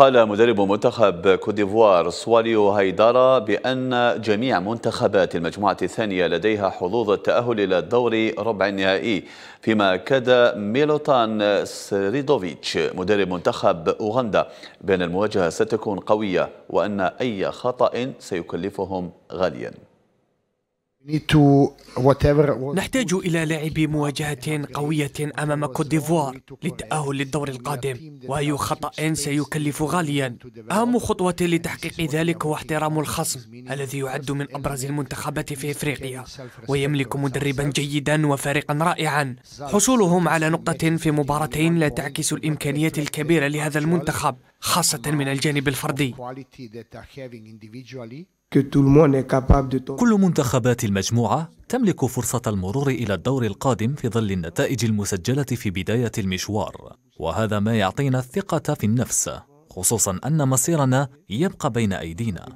قال مدرب منتخب كوديفوار سواليو هيدارا بأن جميع منتخبات المجموعة الثانية لديها حظوظ التأهل إلى الدور ربع النهائي فيما كاد ميلوتان سريدوفيتش مدرب منتخب أوغندا بأن المواجهة ستكون قوية وأن أي خطأ سيكلفهم غالياً نحتاج إلى لعب مواجهة قوية أمام كوت ديفوار للتأهل للدور القادم وأي خطأ سيكلف غاليا أهم خطوة لتحقيق ذلك هو احترام الخصم الذي يعد من أبرز المنتخبات في إفريقيا ويملك مدربا جيدا وفريقا رائعا حصولهم على نقطة في مباراتين لا تعكس الإمكانيات الكبيرة لهذا المنتخب خاصة من الجانب الفردي كل منتخبات المجموعة تملك فرصة المرور إلى الدور القادم في ظل النتائج المسجلة في بداية المشوار وهذا ما يعطينا الثقة في النفس خصوصا أن مصيرنا يبقى بين أيدينا